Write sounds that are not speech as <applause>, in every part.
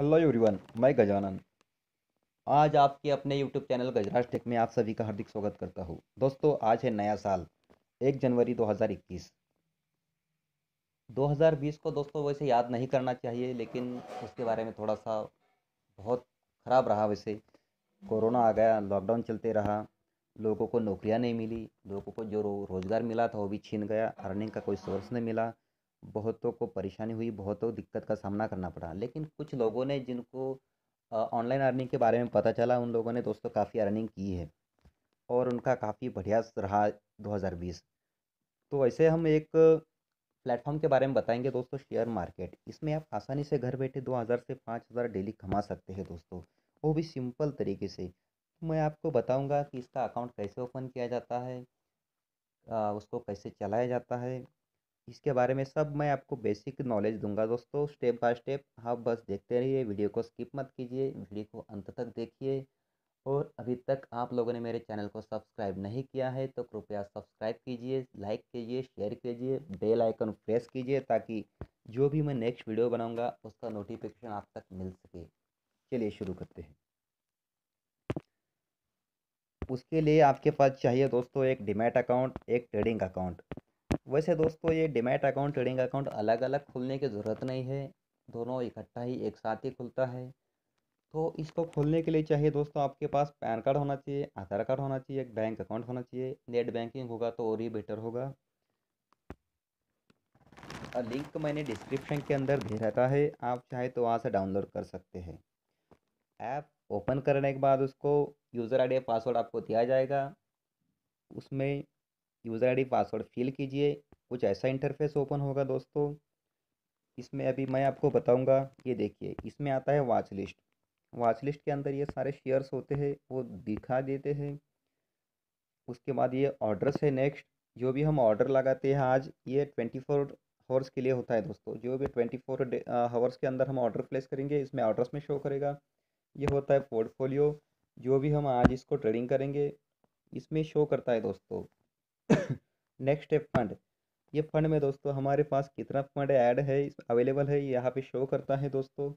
hello everyone मैं गजानन आज आपके अपने यूट्यूब चैनल गजराज टेक में आप सभी का हार्दिक स्वागत करता हूँ दोस्तों आज है नया साल एक जनवरी 2021 2020 को दोस्तों वैसे याद नहीं करना चाहिए लेकिन उसके बारे में थोड़ा सा बहुत ख़राब रहा वैसे कोरोना आ गया लॉकडाउन चलते रहा लोगों को नौकरियाँ नहीं मिली लोगों को जो रोज़गार मिला था वो भी छीन गया अर्निंग का कोई सोर्स नहीं मिला बहुतों को परेशानी हुई बहुतों को दिक्कत का सामना करना पड़ा लेकिन कुछ लोगों ने जिनको ऑनलाइन अर्निंग के बारे में पता चला उन लोगों ने दोस्तों काफ़ी अर्निंग की है और उनका काफ़ी बढ़िया रहा 2020 तो ऐसे हम एक प्लेटफॉर्म के बारे में बताएंगे दोस्तों शेयर मार्केट इसमें आप आसानी से घर बैठे 2000 से 5000 डेली कमा सकते हैं दोस्तों वो भी सिंपल तरीके से तो मैं आपको बताऊंगा कि इसका अकाउंट कैसे ओपन किया जाता है उसको कैसे चलाया जाता है इसके बारे में सब मैं आपको बेसिक नॉलेज दूंगा दोस्तों स्टेप बाय स्टेप आप बस देखते रहिए वीडियो को स्किप मत कीजिए वीडियो को अंत तक देखिए और अभी तक आप लोगों ने मेरे चैनल को सब्सक्राइब नहीं किया है तो कृपया सब्सक्राइब कीजिए लाइक कीजिए शेयर कीजिए बेल आइकन प्रेस कीजिए ताकि जो भी मैं नेक्स्ट वीडियो बनाऊंगा उसका नोटिफिकेशन आप तक मिल सके चलिए शुरू करते हैं उसके लिए आपके पास चाहिए दोस्तों एक डिमेट अकाउंट एक ट्रेडिंग अकाउंट वैसे दोस्तों ये डिमेट अकाउंट ट्रेडिंग अकाउंट अलग अलग खुलने की ज़रूरत नहीं है दोनों इकट्ठा ही एक साथ ही खुलता है तो इसको खोलने के लिए चाहिए दोस्तों आपके पास पैन कार्ड होना चाहिए आधार कार्ड होना चाहिए एक बैंक अकाउंट होना चाहिए नेट बैंकिंग होगा तो और ही बेटर होगा और लिंक मैंने डिस्क्रिप्शन के अंदर दे रखा है आप चाहे तो वहाँ से डाउनलोड कर सकते हैं ऐप ओपन करने के बाद उसको यूज़र आईडी पासवर्ड आपको दिया जाएगा उसमें यूज़र आईडी पासवर्ड फिल कीजिए कुछ ऐसा इंटरफेस ओपन होगा दोस्तों इसमें अभी मैं आपको बताऊंगा ये देखिए इसमें आता है वाच लिस्ट वाच लिस्ट के अंदर ये सारे शेयर्स होते हैं वो दिखा देते हैं उसके बाद ये ऑर्डर्स है नेक्स्ट जो भी हम ऑर्डर लगाते हैं आज ये ट्वेंटी फोर हावर्स के लिए होता है दोस्तों जो भी ट्वेंटी फोर हावर्स के अंदर हम ऑर्डर प्लेस करेंगे इसमें ऑर्डर्स में शो करेगा ये होता है पोर्टफोलियो जो भी हम आज इसको ट्रेडिंग करेंगे इसमें शो करता है दोस्तों नेक्स्ट है फंड ये फंड में दोस्तों हमारे पास कितना फंड ऐड है अवेलेबल है यहाँ पे शो करता है दोस्तों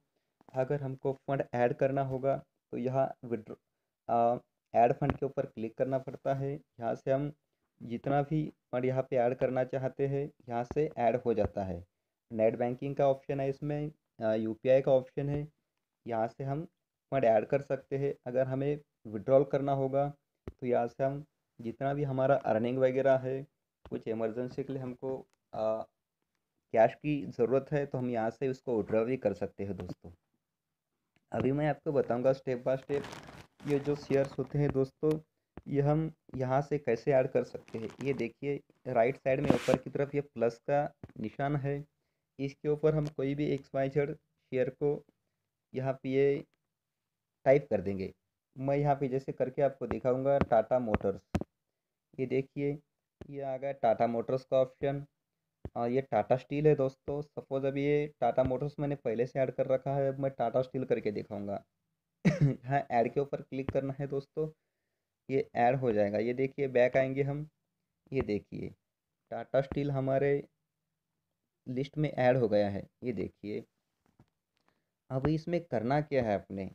अगर हमको फंड ऐड करना होगा तो यहाँ विड्रो ऐड फंड के ऊपर क्लिक करना पड़ता है यहाँ से हम जितना भी फंड यहाँ पे ऐड करना चाहते हैं यहाँ से ऐड हो जाता है नेट बैंकिंग का ऑप्शन है इसमें यू का ऑप्शन है यहाँ से हम फंड ऐड कर सकते हैं अगर हमें विड्रॉल करना होगा तो यहाँ से हम जितना भी हमारा अर्निंग वगैरह है कुछ इमरजेंसी के लिए हमको आ, कैश की ज़रूरत है तो हम यहाँ से उसको विड्रॉ भी कर सकते हैं दोस्तों अभी मैं आपको बताऊंगा स्टेप बाय स्टेप ये जो शेयर्स होते हैं दोस्तों ये हम यहाँ से कैसे ऐड कर सकते हैं ये देखिए राइट साइड में ऊपर की तरफ ये प्लस का निशान है इसके ऊपर हम कोई भी एक वाई शेयर को यहाँ पे ये टाइप कर देंगे मैं यहाँ पे जैसे करके आपको दिखाऊंगा टाटा मोटर्स ये देखिए ये आ गया टाटा मोटर्स का ऑप्शन और ये टाटा स्टील है दोस्तों सपोज़ अभी ये टाटा मोटर्स मैंने पहले से ऐड कर रखा है अब मैं टाटा स्टील करके दिखाऊंगा <coughs> हाँ ऐड के ऊपर क्लिक करना है दोस्तों ये ऐड हो जाएगा ये देखिए बैक आएंगे हम ये देखिए टाटा स्टील हमारे लिस्ट में ऐड हो गया है ये देखिए अब इसमें करना क्या है अपने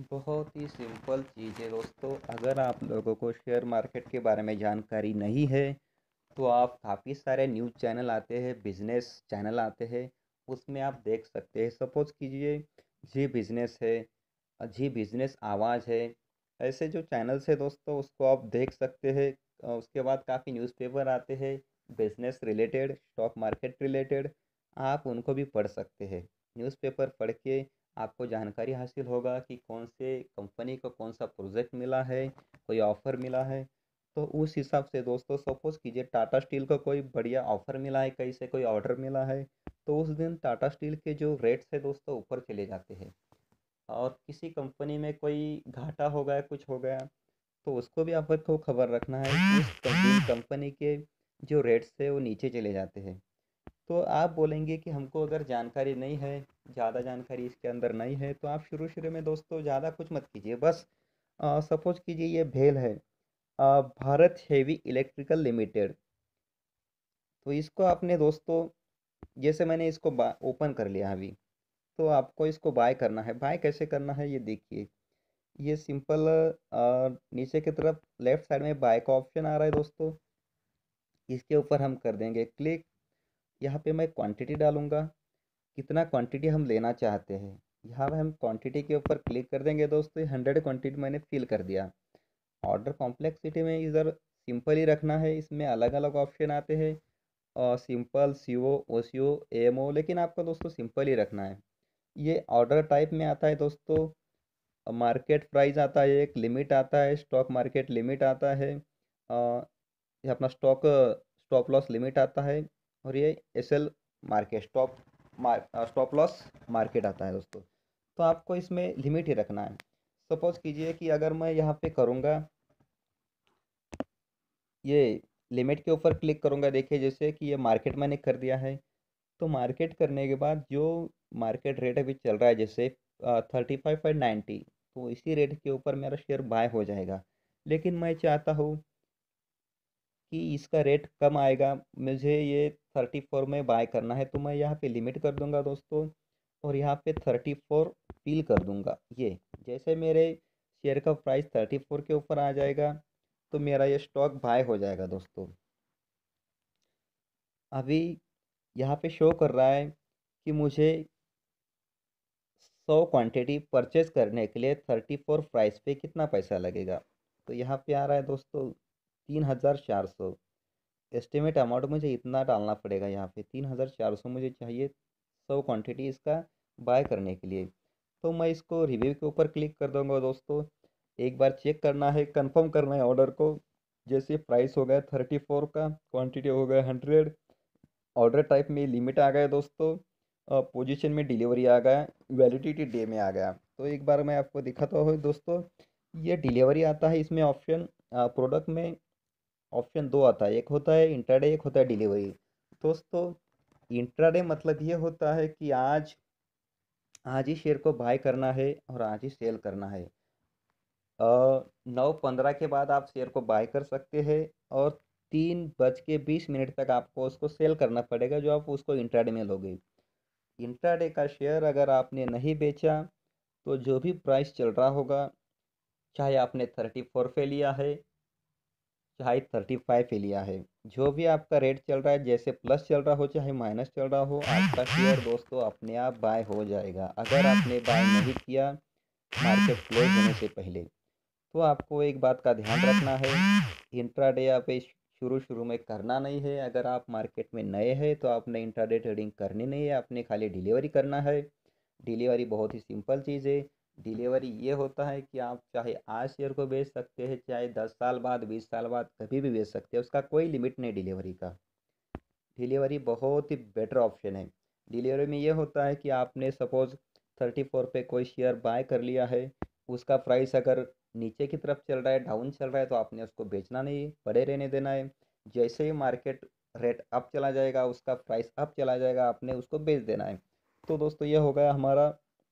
बहुत ही सिंपल चीज़ है दोस्तों अगर आप लोगों को शेयर मार्केट के बारे में जानकारी नहीं है तो आप काफ़ी सारे न्यूज़ चैनल आते हैं बिजनेस चैनल आते हैं उसमें आप देख सकते हैं सपोज कीजिए जी बिजनेस है जी बिजनेस आवाज़ है ऐसे जो चैनल्स है दोस्तों उसको आप देख सकते हैं उसके बाद काफ़ी न्यूज़पेपर आते हैं business related stock market related आप उनको भी पढ़ सकते हैं न्यूज़पेपर पढ़ के आपको जानकारी हासिल होगा कि कौन से कंपनी को कौन सा प्रोजेक्ट मिला है कोई ऑफ़र मिला है तो उस हिसाब से दोस्तों सपोज़ कीजिए टाटा स्टील को कोई बढ़िया ऑफ़र मिला है कहीं से कोई ऑर्डर मिला है तो उस दिन टाटा स्टील के जो रेट्स है दोस्तों ऊपर चले जाते हैं और किसी कंपनी में कोई घाटा हो गया कुछ हो गया तो उसको भी आपको खबर रखना है उस कंपनी के जो रेट्स है वो नीचे चले जाते हैं तो आप बोलेंगे कि हमको अगर जानकारी नहीं है ज़्यादा जानकारी इसके अंदर नहीं है तो आप शुरू शुरू में दोस्तों ज़्यादा कुछ मत कीजिए बस सपोज कीजिए ये भेल है आ, भारत हेवी इलेक्ट्रिकल लिमिटेड तो इसको आपने दोस्तों जैसे मैंने इसको ओपन कर लिया अभी तो आपको इसको बाय करना है बाय कैसे करना है ये देखिए ये सिंपल नीचे की तरफ लेफ्ट साइड में बाय का ऑप्शन आ रहा है दोस्तों इसके ऊपर हम कर देंगे क्लिक यहाँ पे मैं क्वांटिटी डालूँगा कितना क्वांटिटी हम लेना चाहते हैं यहाँ पर हम क्वांटिटी के ऊपर क्लिक कर देंगे दोस्तों हंड्रेड क्वांटिटी मैंने फिल कर दिया ऑर्डर कॉम्प्लेक्सिटी में इधर सिंपल ही रखना है इसमें अलग अलग ऑप्शन आते हैं और सिंपल सी ओ ओ सी ओ एम ओ लेकिन आपको दोस्तों सिंपल ही रखना है ये ऑर्डर टाइप में आता है दोस्तों मार्केट प्राइस आता है एक लिमिट आता है स्टॉक मार्केट लिमिट आता है आ, अपना स्टॉक स्टॉप लॉस लिमिट आता है और ये S L market stop stop loss market आता है दोस्तों तो आपको इसमें लिमिट ही रखना है सपोज कीजिए कि अगर मैं यहाँ पे करूँगा ये लिमिट के ऊपर क्लिक करूँगा देखिए जैसे कि ये मार्केट मैंने कर दिया है तो मार्केट करने के बाद जो मार्केट रेट अभी चल रहा है जैसे थर्टी फाइव फाइव नाइन्टी तो इसी रेट के ऊपर मेरा शेयर बाय हो जाएगा लेकिन मैं चाहता हूँ कि इसका रेट कम आएगा मुझे ये थर्टी फोर में बाय करना है तो मैं यहाँ पे लिमिट कर दूंगा दोस्तों और यहाँ पे थर्टी फोर फिल कर दूंगा ये जैसे मेरे शेयर का प्राइस थर्टी फोर के ऊपर आ जाएगा तो मेरा ये स्टॉक बाय हो जाएगा दोस्तों अभी यहाँ पे शो कर रहा है कि मुझे सौ क्वांटिटी परचेज करने के लिए थर्टी फोर प्राइस पे कितना पैसा लगेगा तो यहाँ पे आ रहा है दोस्तों तीन हज़ार चार सौ एस्टिमेट अमाउंट मुझे इतना डालना पड़ेगा यहाँ पे तीन हज़ार चार सौ मुझे चाहिए सौ क्वांटिटी इसका बाय करने के लिए तो मैं इसको रिव्यू के ऊपर क्लिक कर दूँगा दोस्तों एक बार चेक करना है कंफर्म करना है ऑर्डर को जैसे प्राइस हो गया थर्टी फोर का क्वांटिटी हो गया हंड्रेड ऑर्डर टाइप में लिमिट आ गया दोस्तों पोजिशन में डिलीवरी आ गया वैलिडिटी डे में आ गया तो एक बार मैं आपको दिखाता हूँ दोस्तों ये डिलीवरी आता है इसमें ऑप्शन प्रोडक्ट में ऑप्शन दो आता है एक होता है इंट्राडे एक होता है डिलीवरी दोस्तों इंट्राडे मतलब ये होता है कि आज आज ही शेयर को बाय करना है और आज ही सेल करना है नौ पंद्रह के बाद आप शेयर को बाय कर सकते हैं और तीन बज के बीस मिनट तक आपको उसको सेल करना पड़ेगा जो आप उसको इंट्राडे में लोगे इंट्राडे का शेयर अगर आपने नहीं बेचा तो जो भी प्राइस चल रहा होगा चाहे आपने थर्टी फोर पे लिया है चाहे थर्टी फाइव पे लिया है जो भी आपका रेट चल रहा है जैसे प्लस चल रहा हो चाहे माइनस चल रहा हो आपका शेयर दोस्तों अपने आप बाय हो जाएगा अगर आपने बाय नहीं किया मार्केट क्लोज होने से पहले तो आपको एक बात का ध्यान रखना है इंट्राडे आप शुरू शुरू में करना नहीं है अगर आप मार्केट में नए हैं तो आपने इंट्राडे ट्रेडिंग करनी नहीं है आपने खाली डिलीवरी करना है डिलीवरी बहुत ही सिंपल चीज़ है डिलीवरी ये होता है कि आप चाहे आज शेयर को बेच सकते हैं चाहे दस साल बाद बीस साल बाद कभी भी बेच सकते हैं उसका कोई लिमिट नहीं डिलीवरी का डिलीवरी बहुत ही बेटर ऑप्शन है डिलीवरी में ये होता है कि आपने सपोज़ थर्टी फोर पे कोई शेयर बाय कर लिया है उसका प्राइस अगर नीचे की तरफ चल रहा है डाउन चल रहा है तो आपने उसको बेचना नहीं पड़े रहने देना है जैसे ही मार्केट रेट अप चला जाएगा उसका प्राइस अप चला जाएगा आपने उसको बेच देना है तो दोस्तों ये हो गया हमारा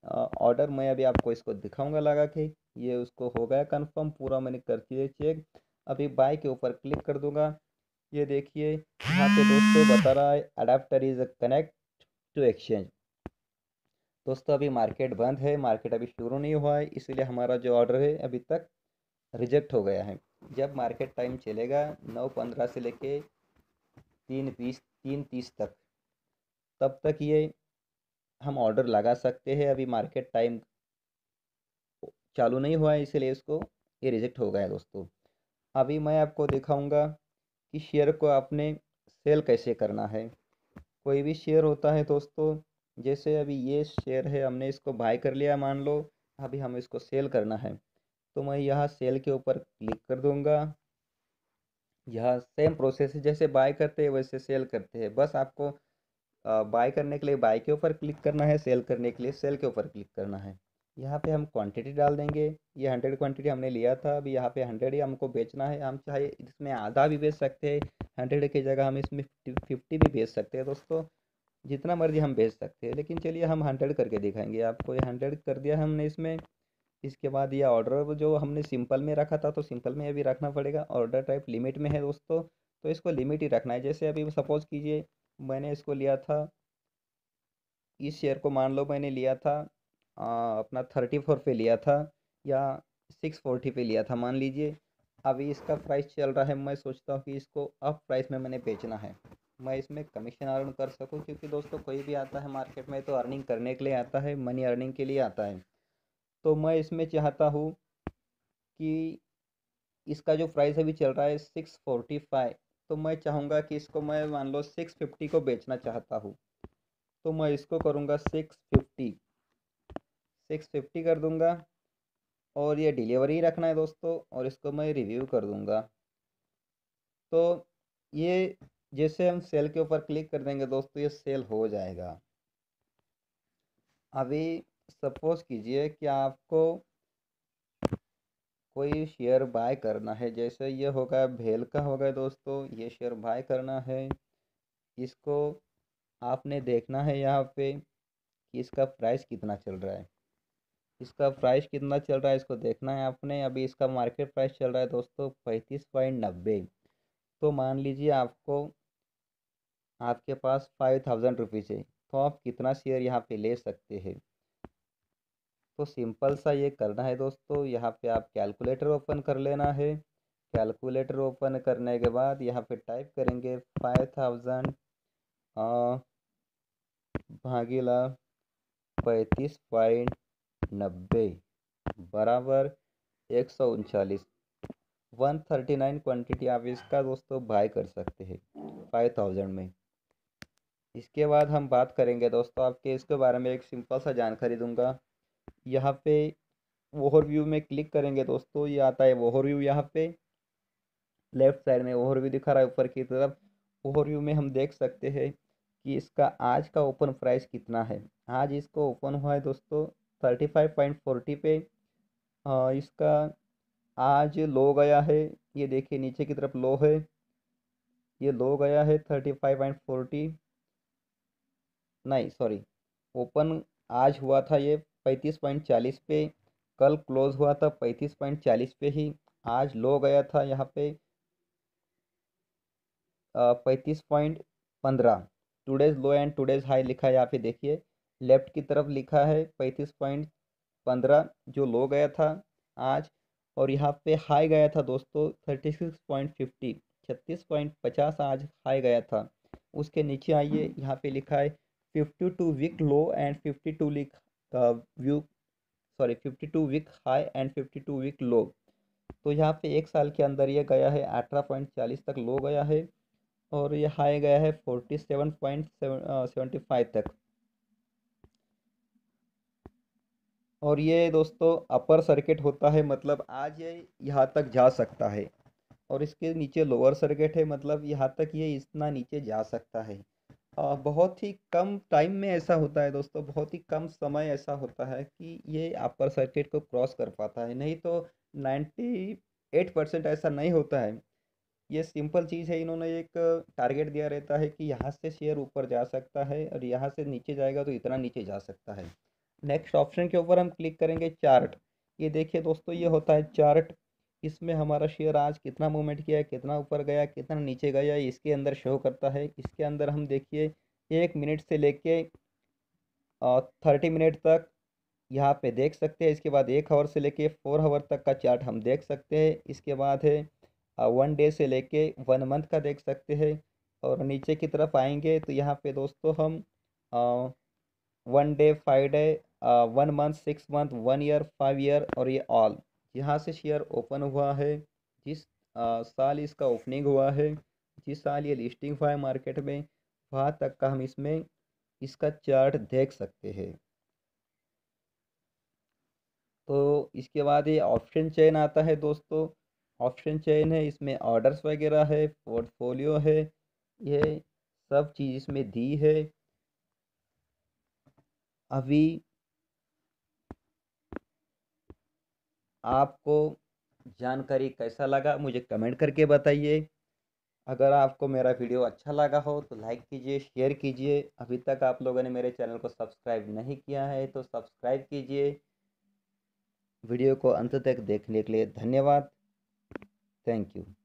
ऑर्डर मैं अभी आपको इसको दिखाऊंगा लगा के ये उसको हो गया कंफर्म पूरा मैंने कर दिया चेक अभी बाय के ऊपर क्लिक कर दूंगा ये देखिए यहाँ पे दोस्तों बता रहा है adapter is connect to exchange दोस्तों अभी मार्केट बंद है मार्केट अभी शुरू नहीं हुआ है इसीलिए हमारा जो ऑर्डर है अभी तक रिजेक्ट हो गया है जब मार्केट टाइम चलेगा नौ पंद्रह से लेके तीन बीस तीन तीस तक तब तक ये हम ऑर्डर लगा सकते हैं अभी मार्केट टाइम चालू नहीं हुआ है इसलिए इसको ये रिजेक्ट हो गया है दोस्तों अभी मैं आपको दिखाऊंगा कि शेयर को आपने सेल कैसे करना है कोई भी शेयर होता है दोस्तों जैसे अभी ये शेयर है हमने इसको बाय कर लिया मान लो अभी हमें इसको सेल करना है तो मैं यहाँ सेल के ऊपर क्लिक कर दूँगा यह सेम प्रोसेस है जैसे बाय करते हैं वैसे सेल करते हैं बस आपको बाय करने के लिए बाय के ऊपर क्लिक करना है सेल करने के लिए सेल के ऊपर क्लिक करना है यहाँ पे हम क्वांटिटी डाल देंगे ये हंड्रेड क्वांटिटी हमने लिया था अभी यहाँ पे हंड्रेड ही हमको बेचना है हम चाहे इसमें आधा भी बेच सकते हैं हंड्रेड की जगह हम इसमें फिफ्टी भी बेच सकते हैं दोस्तों जितना मर्जी हम बेच सकते हैं लेकिन चलिए हम हंड्रेड करके दिखाएंगे आपको ये हंड्रेड कर दिया हमने इसमें इसके बाद ये ऑर्डर जो हमने सिंपल में रखा था तो सिंपल में अभी रखना पड़ेगा ऑर्डर टाइप लिमिट में है दोस्तों तो इसको लिमिट ही रखना है जैसे अभी सपोज़ कीजिए मैंने इसको लिया था इस शेयर को मान लो मैंने लिया था आ, अपना थर्टी फोर पे लिया था या सिक्स फोर्टी पे लिया था मान लीजिए अभी इसका प्राइस चल रहा है मैं सोचता हूँ कि इसको अप प्राइस में मैंने बेचना है मैं इसमें कमीशन अर्न कर सकूँ क्योंकि दोस्तों कोई भी आता है मार्केट में तो अर्निंग करने के लिए आता है मनी अर्निंग के लिए आता है तो मैं इसमें चाहता हूँ कि इसका जो प्राइस अभी चल रहा है सिक्स फोर्टी फाइव तो मैं चाहूँगा कि इसको मैं मान लो सिक्स फिफ्टी को बेचना चाहता हूँ तो मैं इसको करूँगा सिक्स फिफ्टी सिक्स फिफ्टी कर दूँगा और ये डिलीवरी रखना है दोस्तों और इसको मैं रिव्यू कर दूँगा तो ये जैसे हम सेल के ऊपर क्लिक कर देंगे दोस्तों ये सेल हो जाएगा अभी सपोज़ कीजिए कि आपको कोई शेयर बाय करना है जैसे ये होगा भेल का होगा दोस्तों ये शेयर बाय करना है इसको आपने देखना है यहाँ पे कि इसका प्राइस कितना चल रहा है इसका प्राइस कितना चल रहा है इसको देखना है आपने अभी इसका मार्केट प्राइस चल रहा है दोस्तों पैंतीस पॉइंट नब्बे तो मान लीजिए आपको आपके पास फाइव थाउजेंड रुपीज़ है तो आप कितना शेयर यहाँ पे ले सकते हैं तो सिंपल सा ये करना है दोस्तों यहाँ पे आप कैलकुलेटर ओपन कर लेना है कैलकुलेटर ओपन करने के बाद यहाँ पे टाइप करेंगे फाइव थाउजेंड भागीला पैंतीस पॉइंट नब्बे बराबर एक सौ उनचालीस वन थर्टी नाइन क्वान्टिटी आप इसका दोस्तों बाय कर सकते हैं फाइव थाउजेंड में इसके बाद हम बात करेंगे दोस्तों आपके इसके बारे में एक सिंपल सा जानकारी दूंगा यहाँ पे ओवरव्यू में क्लिक करेंगे दोस्तों ये आता है ओवरव्यू यहाँ पे लेफ्ट साइड में ओवरव्यू दिखा रहा है ऊपर की तरफ ओवरव्यू में हम देख सकते हैं कि इसका आज का ओपन प्राइस कितना है आज इसको ओपन हुआ है दोस्तों थर्टी फाइव पॉइंट फोर्टी पे आ, इसका आज लो गया है ये देखिए नीचे की तरफ लो है ये लो गया है थर्टी फाइव पॉइंट फोर्टी नहीं सॉरी ओपन आज हुआ था ये पैंतीस पॉइंट चालीस पे कल क्लोज हुआ था पैंतीस पॉइंट चालीस पे ही आज लो गया था यहाँ पे पैंतीस पॉइंट पंद्रह today's low and today's high लिखा है यहाँ पे देखिए लेफ्ट की तरफ लिखा है पैंतीस पॉइंट पंद्रह जो लो गया था आज और यहाँ पे हाई गया था दोस्तों थर्टी सिक्स पॉइंट फिफ्टी छत्तीस पॉइंट पचास आज हाई गया था उसके नीचे आइए यहाँ पे लिखा है fifty two week low and fifty two लिख व्यू sorry fifty two week high and fifty two week low तो यहाँ पे एक साल के अंदर ये गया है अठारह पॉइंट चालीस तक लो गया है और ये हाई गया है forty seven point seventy five तक और ये दोस्तों अपर सर्किट होता है मतलब आज ये यहाँ तक जा सकता है और इसके नीचे लोअर सर्किट है मतलब यहाँ तक ये इतना नीचे जा सकता है बहुत ही कम टाइम में ऐसा होता है दोस्तों बहुत ही कम समय ऐसा होता है कि ये अपर सर्किट को क्रॉस कर पाता है नहीं तो नाइन्टी एट परसेंट ऐसा नहीं होता है ये सिंपल चीज़ है इन्होंने एक टारगेट दिया रहता है कि यहाँ से शेयर ऊपर जा सकता है और यहाँ से नीचे जाएगा तो इतना नीचे जा सकता है नेक्स्ट ऑप्शन के ऊपर हम क्लिक करेंगे चार्ट ये देखिए दोस्तों ये होता है चार्ट इसमें हमारा शेयर आज कितना मूवमेंट किया है कितना ऊपर गया कितना नीचे गया इसके अंदर शो करता है इसके अंदर हम देखिए एक मिनट से लेके थर्टी मिनट तक यहाँ पे देख सकते हैं इसके बाद एक हावर से लेके फोर हावर तक का चार्ट हम देख सकते हैं इसके बाद है वन डे से लेके वन मंथ का देख सकते हैं और नीचे की तरफ आएंगे तो यहाँ पे दोस्तों हम one day five day one month six month one year five year और ये ऑल यहाँ से शेयर ओपन हुआ है जिस आ, साल इसका ओपनिंग हुआ है जिस साल ये लिस्टिंग हुआ है मार्केट में वहाँ तक का हम इसमें इसका चार्ट देख सकते हैं तो इसके बाद ये ऑप्शन चैन आता है दोस्तों ऑप्शन चैन है इसमें ऑर्डर्स वगैरह है पोर्टफोलियो है ये सब चीज़ इसमें दी है अभी आपको जानकारी कैसा लगा मुझे कमेंट करके बताइए अगर आपको मेरा वीडियो अच्छा लगा हो तो लाइक कीजिए शेयर कीजिए अभी तक आप लोगों ने मेरे चैनल को सब्सक्राइब नहीं किया है तो सब्सक्राइब कीजिए वीडियो को अंत तक देखने के लिए धन्यवाद थैंक यू